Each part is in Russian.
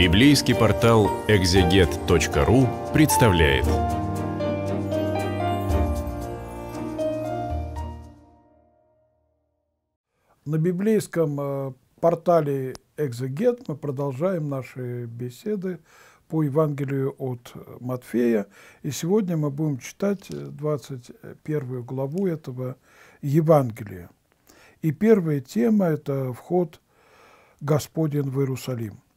Библейский портал экзегет.ру представляет. На библейском э, портале «Экзегет» мы продолжаем наши беседы по Евангелию от Матфея. И сегодня мы будем читать 21 э, главу этого Евангелия. И первая тема – это вход Господень в Иерусалим –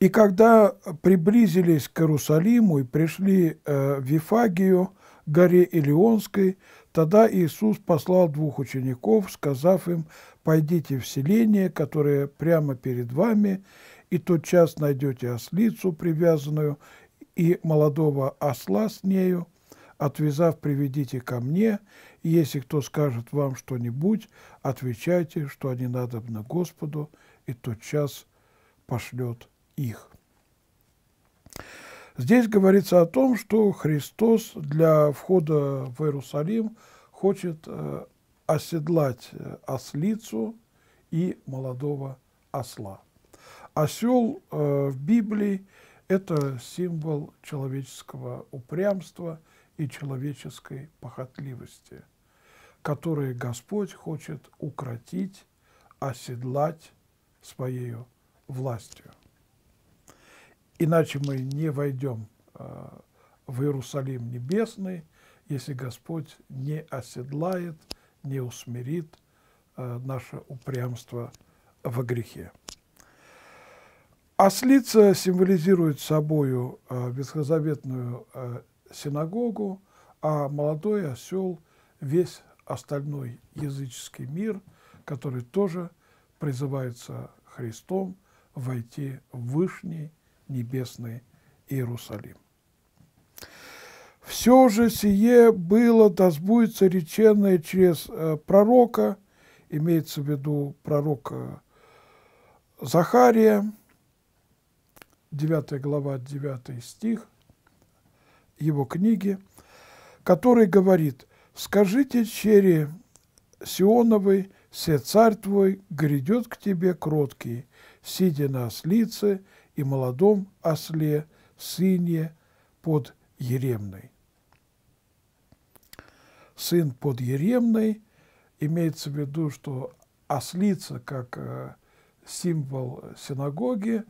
и когда э, приблизились к Иерусалиму и пришли э, в Вифагию, горе Илионской, тогда Иисус послал двух учеников, сказав им, «Пойдите в селение, которое прямо перед вами, и тот час найдете ослицу привязанную и молодого осла с нею, отвязав, приведите ко мне, и если кто скажет вам что-нибудь, отвечайте, что они надобны Господу, и тот час пошлет их. Здесь говорится о том, что Христос для входа в Иерусалим хочет э, оседлать э, ослицу и молодого осла. Осел э, в Библии – это символ человеческого упрямства и человеческой похотливости, которые Господь хочет укротить, оседлать своей властью. Иначе мы не войдем а, в Иерусалим Небесный, если Господь не оседлает, не усмирит а, наше упрямство во грехе. Ослица символизирует собою а, ветхозаветную синагогу, а молодой осел – весь остальной языческий мир, который тоже призывается Христом войти в Вышний небесный Иерусалим. Все же сие было, да сбудется реченное через э, пророка, имеется в виду пророка Захария, 9 глава, 9 стих его книги, который говорит, «Скажите чере Сионовой, все царь твой грядет к тебе кроткий, сидя на ослице, и молодом осле, сыне под Еремной. Сын под Еремной имеется в виду, что ослица, как э, символ синагоги,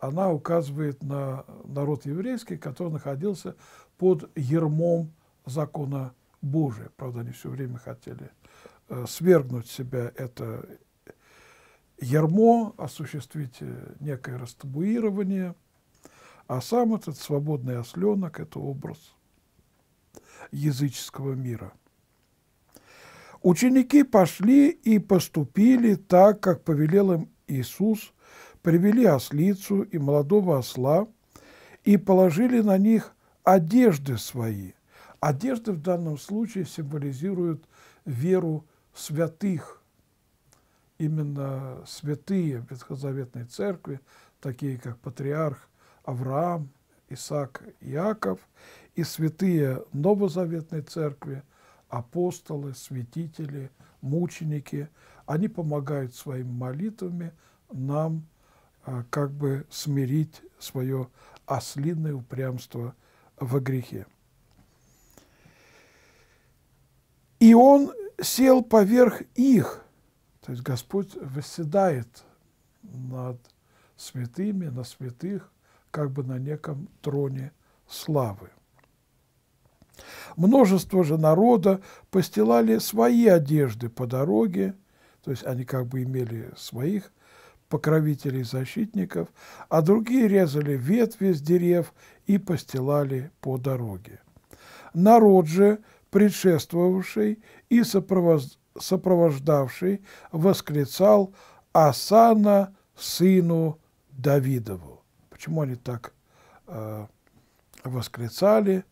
она указывает на народ еврейский, который находился под ермом закона Божия. Правда, они все время хотели э, свергнуть себя это ярмо, осуществить э, некое растабуирование, а сам этот свободный осленок – это образ языческого мира. Ученики пошли и поступили так, как повелел им Иисус, привели ослицу и молодого осла и положили на них одежды свои. Одежды в данном случае символизируют веру святых, именно святые Ветхозаветной Церкви, такие как патриарх Авраам, Исаак, Иаков, и святые Новозаветной Церкви, апостолы, святители, мученики, они помогают своими молитвами нам а, как бы смирить свое ослиное упрямство во грехе. И он сел поверх их – то есть Господь восседает над святыми, на святых, как бы на неком троне славы. Множество же народа постилали свои одежды по дороге, то есть они как бы имели своих покровителей, защитников, а другие резали ветви с дерев и постилали по дороге. Народ же, предшествовавший и сопровождавший сопровождавший, восклицал «Асана сыну Давидову». Почему они так э, восклицали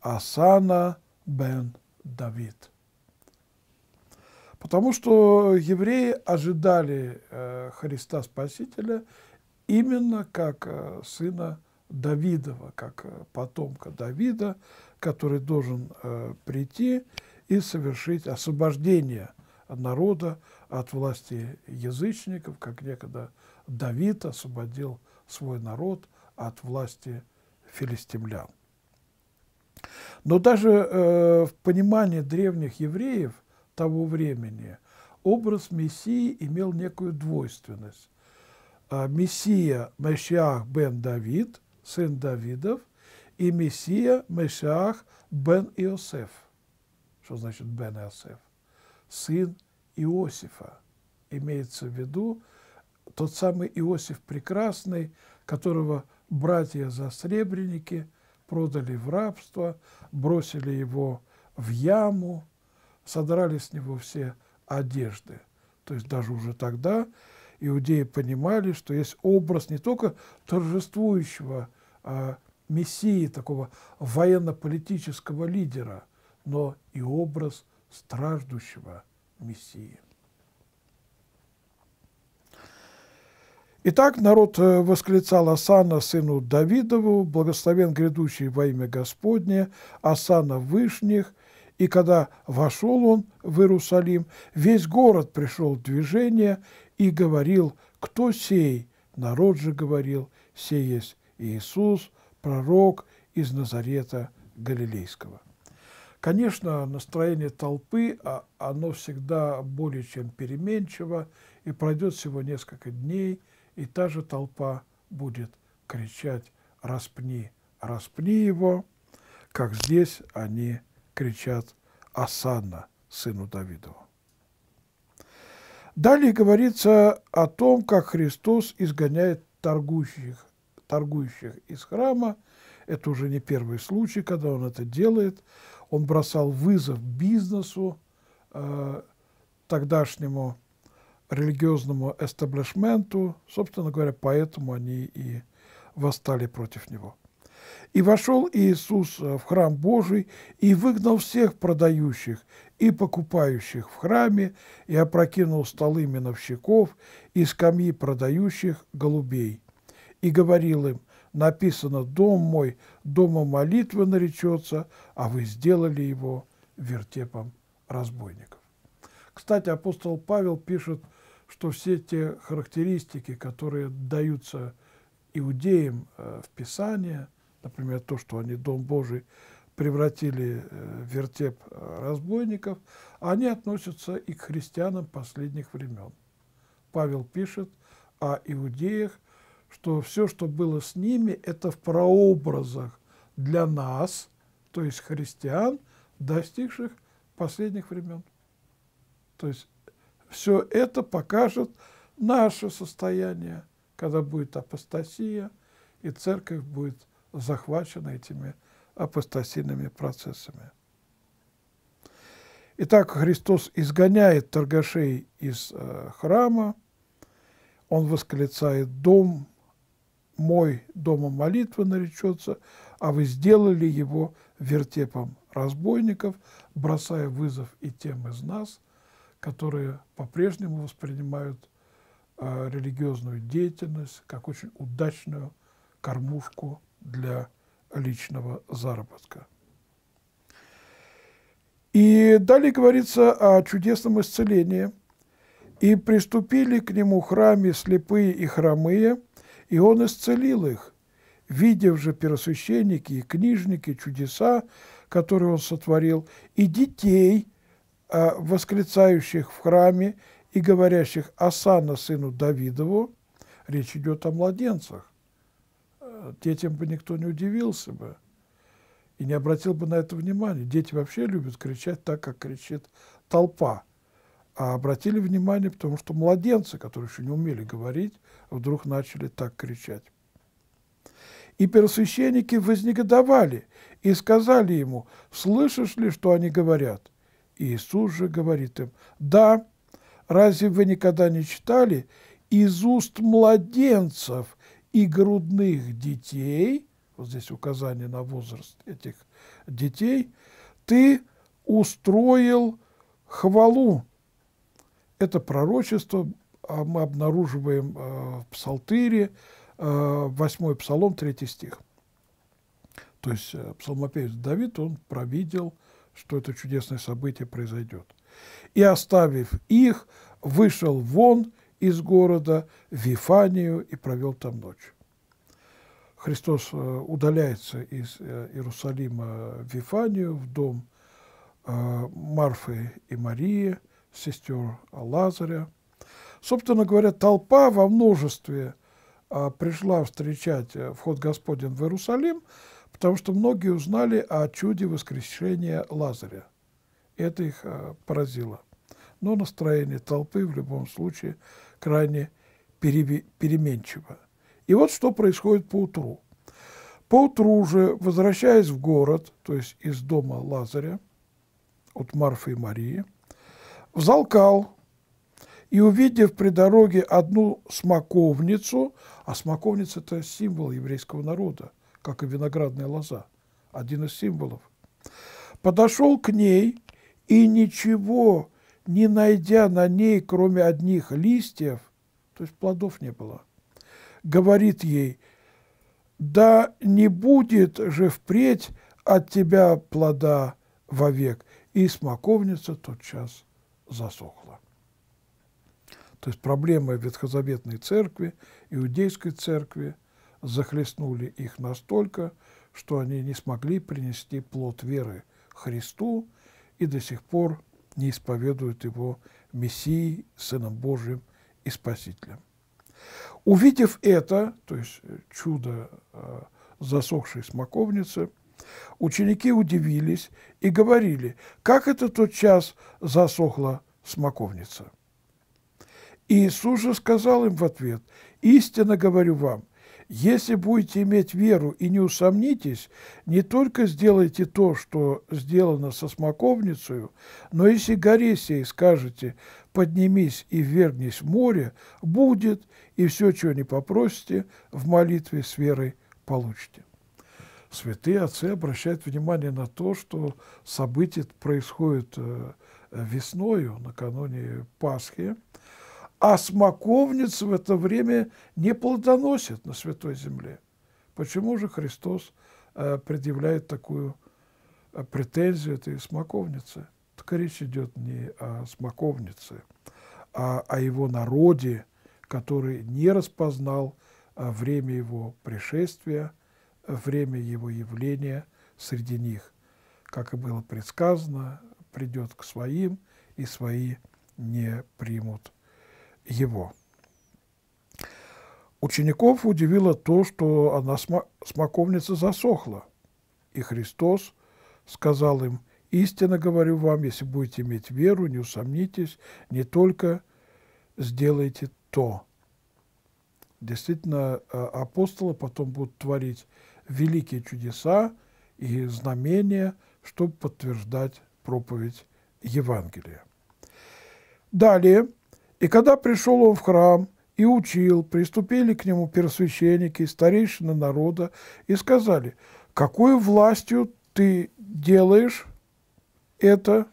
«Асана бен Давид»? Потому что евреи ожидали э, Христа Спасителя именно как э, сына Давидова, как э, потомка Давида, который должен э, прийти и совершить освобождение народа от власти язычников, как некогда Давид освободил свой народ от власти филистимлян. Но даже э, в понимании древних евреев того времени образ Мессии имел некую двойственность. А мессия Мешиах бен Давид, сын Давидов, и Мессия Мешиах бен Иосиф – что значит Бен Иосиф? Сын Иосифа. Имеется в виду тот самый Иосиф Прекрасный, которого братья за сребреники продали в рабство, бросили его в яму, содрали с него все одежды. То есть даже уже тогда иудеи понимали, что есть образ не только торжествующего а, мессии, такого военно-политического лидера – но и образ страждущего Мессии. Итак, народ э, восклицал Асана, сыну Давидову, благословен грядущий во имя Господне, Асана Вышних, и когда вошел он в Иерусалим, весь город пришел в движение и говорил, кто сей? Народ же говорил, сей есть Иисус, пророк из Назарета Галилейского. Конечно, настроение толпы, а оно всегда более чем переменчиво, и пройдет всего несколько дней, и та же толпа будет кричать «распни, распни его», как здесь они кричат «Асана, сыну Давидову». Далее говорится о том, как Христос изгоняет торгующих, торгующих из храма. Это уже не первый случай, когда он это делает он бросал вызов бизнесу, э, тогдашнему религиозному эстаблишменту. Собственно говоря, поэтому они и восстали против него. «И вошел Иисус э, в храм Божий и выгнал всех продающих и покупающих в храме, и опрокинул столы миновщиков и скамьи продающих голубей, и говорил им – написано «Дом мой, дома молитва наречется, а вы сделали его вертепом разбойников». Кстати, апостол Павел пишет, что все те характеристики, которые даются иудеям э, в Писании, например, то, что они Дом Божий превратили э, в вертеп э, разбойников, они относятся и к христианам последних времен. Павел пишет о иудеях – что все, что было с ними, это в прообразах для нас, то есть христиан, достигших последних времен. То есть все это покажет наше состояние, когда будет апостасия, и церковь будет захвачена этими апостасийными процессами. Итак, Христос изгоняет торгашей из э, храма, он восклицает дом мой домом молитвы наречется, а вы сделали его вертепом разбойников, бросая вызов и тем из нас, которые по-прежнему воспринимают э, религиозную деятельность как очень удачную кормушку для личного заработка. И далее говорится о чудесном исцелении. «И приступили к нему храме слепые и хромые, и он исцелил их. Видев же первосвященники и книжники чудеса, которые он сотворил, и детей, а, восклицающих в храме и говорящих «Асана, сыну Давидову», речь идет о младенцах, а, детям бы никто не удивился бы и не обратил бы на это внимания. Дети вообще любят кричать так, как кричит толпа. А обратили внимание, потому что младенцы, которые еще не умели говорить, вдруг начали так кричать. И первосвященники вознегодовали и сказали ему, «Слышишь ли, что они говорят?» И Иисус же говорит им, «Да, разве вы никогда не читали из уст младенцев и грудных детей?» Вот здесь указание на возраст этих детей. «Ты устроил хвалу». Это пророчество а мы обнаруживаем э, в Псалтире, 8 э, Псалом, 3 стих. То есть э, псалмопевец Давид, он провидел, что это чудесное событие произойдет. «И, оставив их, вышел вон из города в Вифанию и провел там ночь». Христос удаляется из Иерусалима в Вифанию, в дом Марфы и Марии – сестер Лазаря. Собственно говоря, толпа во множестве а, пришла встречать э, вход Господень в Иерусалим, потому что многие узнали о чуде воскрешения Лазаря. Это их э, поразило. Но настроение толпы в любом случае крайне переменчиво. И вот что происходит по утру. По утру же, возвращаясь в город, то есть из дома Лазаря, от Марфы и Марии, в и, увидев при дороге одну смоковницу, а смоковница – это символ еврейского народа, как и виноградная лоза, один из символов, подошел к ней и, ничего не найдя на ней, кроме одних листьев, то есть плодов не было, говорит ей, да не будет же впредь от тебя плода вовек. И смоковница тотчас час засохла. То есть проблемы Ветхозаветной церкви, Иудейской церкви захлестнули их настолько, что они не смогли принести плод веры Христу и до сих пор не исповедуют его Мессией, Сыном Божьим и Спасителем. Увидев это, то есть чудо э, засохшей смоковницы – Ученики удивились и говорили, как это тот час засохла смоковница. Иисус же сказал им в ответ, «Истинно говорю вам, если будете иметь веру и не усомнитесь, не только сделайте то, что сделано со смоковницей, но если горе сей скажете, поднимись и вернись в море, будет, и все, чего не попросите, в молитве с верой получите» святые а отцы обращают внимание на то, что событие происходит э, весною, накануне Пасхи, а смоковница в это время не плодоносит на Святой Земле. Почему же Христос э, предъявляет такую э, претензию этой смоковницы? Так речь идет не о смоковнице, а о его народе, который не распознал время его пришествия – время его явления среди них. Как и было предсказано, придет к своим, и свои не примут его. Учеников удивило то, что она смоковница засохла, и Христос сказал им, «Истинно говорю вам, если будете иметь веру, не усомнитесь, не только сделайте то». Действительно, а, апостолы потом будут творить великие чудеса и знамения, чтобы подтверждать проповедь Евангелия. Далее, и когда пришел он в храм и учил, приступили к нему первосвященники, и старейшины народа, и сказали, «Какую властью ты делаешь это,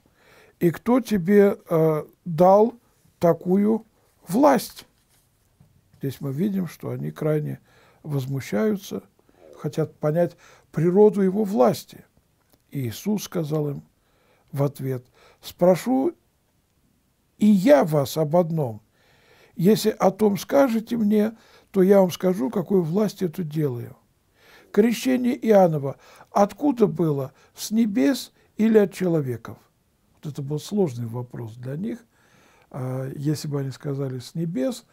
и кто тебе э, дал такую власть? Здесь мы видим, что они крайне возмущаются хотят понять природу его власти. И Иисус сказал им в ответ, «Спрошу и я вас об одном. Если о том скажете мне, то я вам скажу, какую власть это делаю. Крещение Иоаннова откуда было, с небес или от человеков? Вот это был сложный вопрос для них. А, если бы они сказали «с небес»,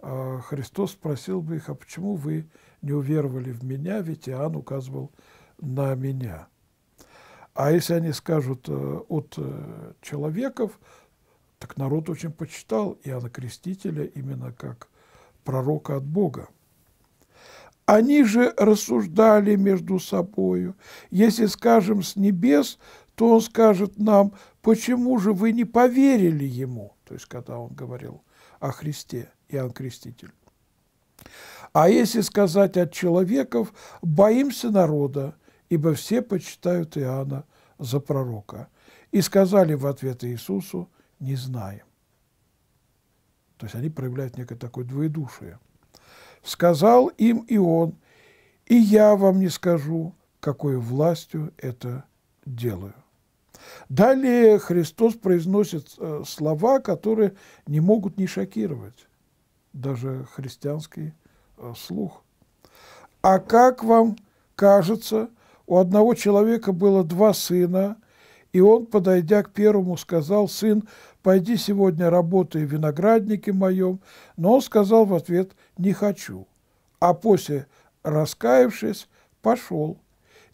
а, Христос спросил бы их, а почему вы не уверовали в меня, ведь Иоанн указывал на меня. А если они скажут э, от э, человеков, так народ очень почитал Иоанна Крестителя именно как пророка от Бога. Они же рассуждали между собою. Если скажем с небес, то он скажет нам, почему же вы не поверили ему, то есть когда он говорил о Христе, Иоанн Креститель. А если сказать от человеков, боимся народа, ибо все почитают Иоанна за пророка. И сказали в ответ Иисусу, не знаем. То есть они проявляют некое такое двоедушие. Сказал им и он, и я вам не скажу, какой властью это делаю. Далее Христос произносит э, слова, которые не могут не шокировать даже христианский Э, слух. А как вам кажется, у одного человека было два сына, и он, подойдя к первому, сказал, «Сын, пойди сегодня работай в винограднике моем», но он сказал в ответ, «Не хочу». А после, раскаявшись, пошел.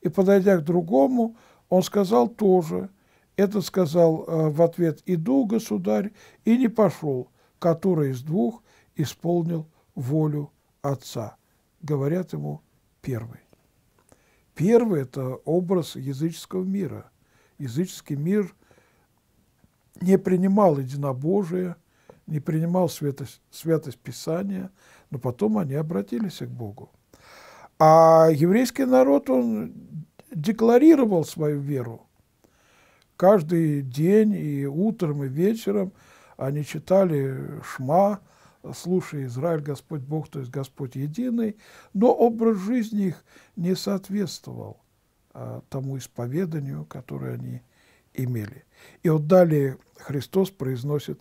И, подойдя к другому, он сказал тоже. Этот сказал э, в ответ, «Иду, государь», и не пошел, который из двух исполнил волю Отца, говорят ему первый. Первый – это образ языческого мира. Языческий мир не принимал единобожие, не принимал святость, святость Писания, но потом они обратились к Богу. А еврейский народ, он декларировал свою веру. Каждый день и утром, и вечером они читали Шма, слушай, Израиль, Господь Бог, то есть Господь единый, но образ жизни их не соответствовал а, тому исповеданию, которое они имели. И вот далее Христос произносит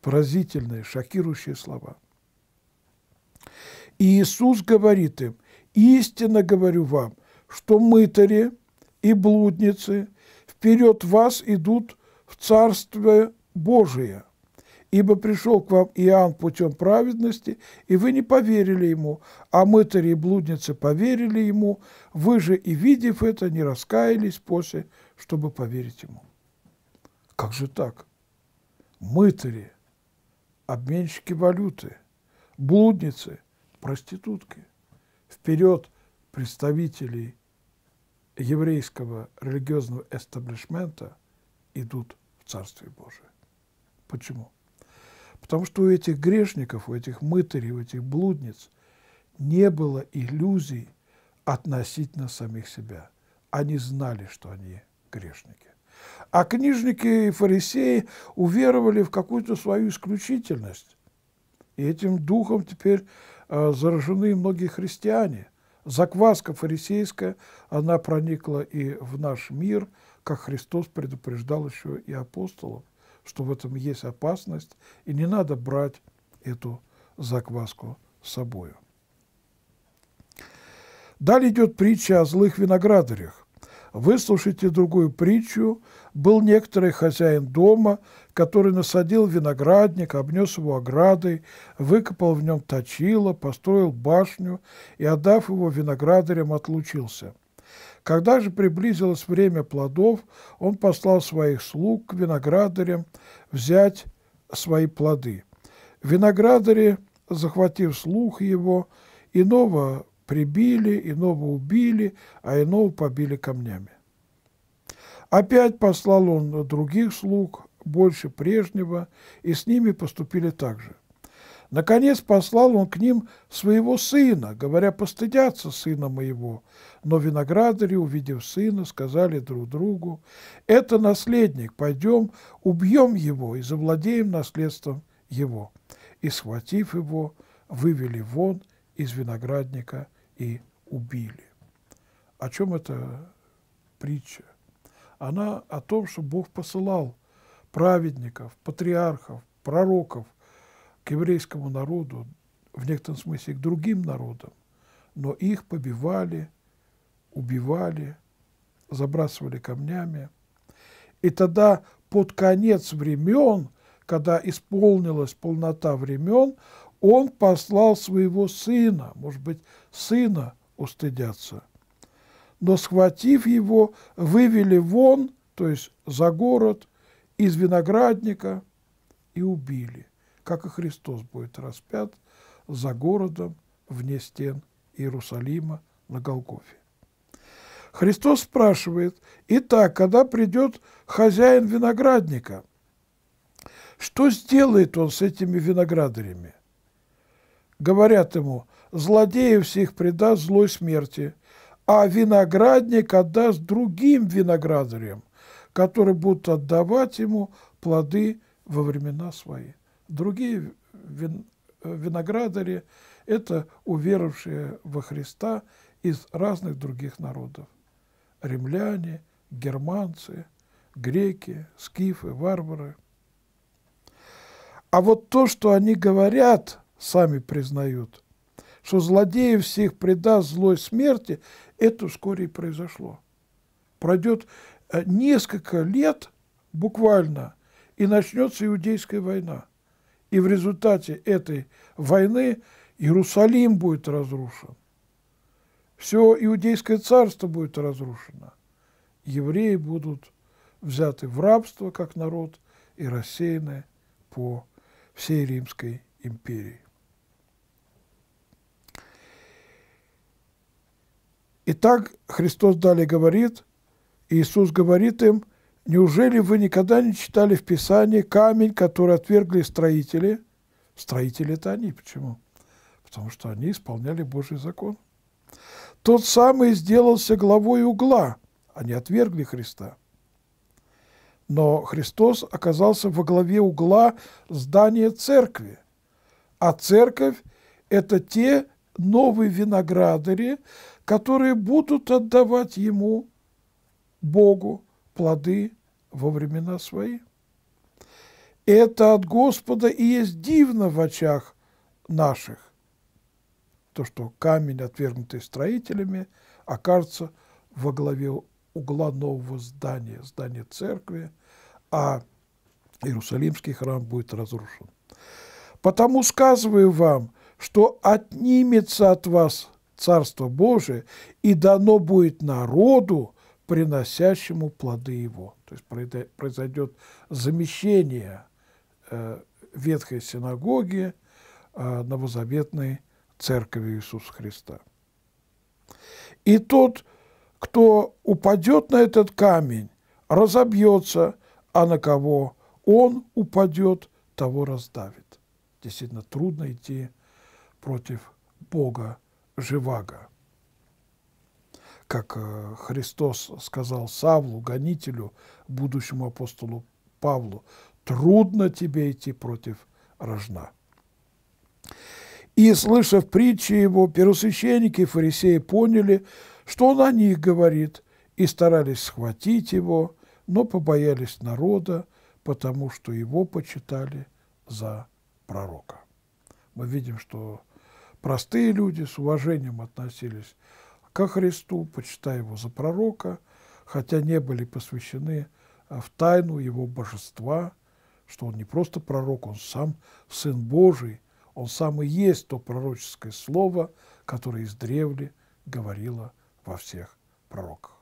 поразительные, шокирующие слова. И Иисус говорит им, «Истинно говорю вам, что мытари и блудницы вперед вас идут в Царствие Божие, Ибо пришел к вам Иоанн путем праведности, и вы не поверили ему, а мытари и блудницы поверили ему, вы же и видев это, не раскаялись после, чтобы поверить ему. Как же так? Мытари, обменщики валюты, блудницы, проститутки. Вперед представителей еврейского религиозного эстаблишмента идут в Царствие Божие. Почему? Потому что у этих грешников, у этих мытарей, у этих блудниц не было иллюзий относительно самих себя. Они знали, что они грешники. А книжники и фарисеи уверовали в какую-то свою исключительность. И этим духом теперь э, заражены многие христиане. Закваска фарисейская, она проникла и в наш мир, как Христос предупреждал еще и апостолов что в этом есть опасность, и не надо брать эту закваску с собою. Далее идет притча о злых виноградарях. Выслушайте другую притчу. Был некоторый хозяин дома, который насадил виноградник, обнес его оградой, выкопал в нем точило, построил башню и, отдав его виноградарям, отлучился – когда же приблизилось время плодов, он послал своих слуг к виноградарям взять свои плоды. Виноградари, захватив слух его, иного прибили, иного убили, а иного побили камнями. Опять послал он других слуг, больше прежнего, и с ними поступили так же – Наконец послал он к ним своего сына, говоря, постыдятся сына моего. Но виноградари, увидев сына, сказали друг другу, это наследник, пойдем убьем его и завладеем наследством его. И, схватив его, вывели вон из виноградника и убили. О чем эта притча? Она о том, что Бог посылал праведников, патриархов, пророков – к еврейскому народу, в некотором смысле к другим народам, но их побивали, убивали, забрасывали камнями. И тогда под конец времен, когда исполнилась полнота времен, он послал своего сына, может быть, сына устыдятся. Но, схватив его, вывели вон, то есть за город, из виноградника и убили как и Христос будет распят за городом вне стен Иерусалима на Голгофе. Христос спрашивает, «Итак, когда придет хозяин виноградника, что сделает он с этими виноградарями?» Говорят ему, «Злодеев всех предаст злой смерти, а виноградник отдаст другим виноградарям, которые будут отдавать ему плоды во времена свои». Другие вин, э, виноградари – это уверовавшие во Христа из разных других народов – римляне, германцы, греки, скифы, варвары. А вот то, что они говорят, сами признают, что злодеев всех предаст злой смерти, это вскоре и произошло. Пройдет э, несколько лет буквально, и начнется Иудейская война – и в результате этой войны Иерусалим будет разрушен. Все иудейское царство будет разрушено. Евреи будут взяты в рабство как народ и рассеяны по всей Римской империи. Итак, Христос далее говорит, Иисус говорит им, Неужели вы никогда не читали в Писании камень, который отвергли строители? Строители-то они. Почему? Потому что они исполняли Божий закон. Тот самый сделался главой угла. Они отвергли Христа. Но Христос оказался во главе угла здания церкви. А церковь – это те новые виноградари, которые будут отдавать Ему, Богу, плоды во времена свои. Это от Господа и есть дивно в очах наших, то, что камень, отвергнутый строителями, окажется во главе угла нового здания, здания церкви, а Иерусалимский храм будет разрушен. Потому сказываю вам, что отнимется от вас Царство Божие и дано будет народу, приносящему плоды его. То есть произойдет замещение э, ветхой синагоги э, новозаветной церкви Иисуса Христа. И тот, кто упадет на этот камень, разобьется, а на кого он упадет, того раздавит. Действительно, трудно идти против Бога живаго как э, Христос сказал Савлу, гонителю, будущему апостолу Павлу, трудно тебе идти против рожна. И, слышав притчи его, первосвященники и фарисеи поняли, что он о них говорит, и старались схватить его, но побоялись народа, потому что его почитали за пророка. Мы видим, что простые люди с уважением относились ко Христу, почитая его за пророка, хотя не были посвящены а в тайну его божества, что он не просто пророк, он сам Сын Божий, он сам и есть то пророческое слово, которое издревле говорило во всех пророках.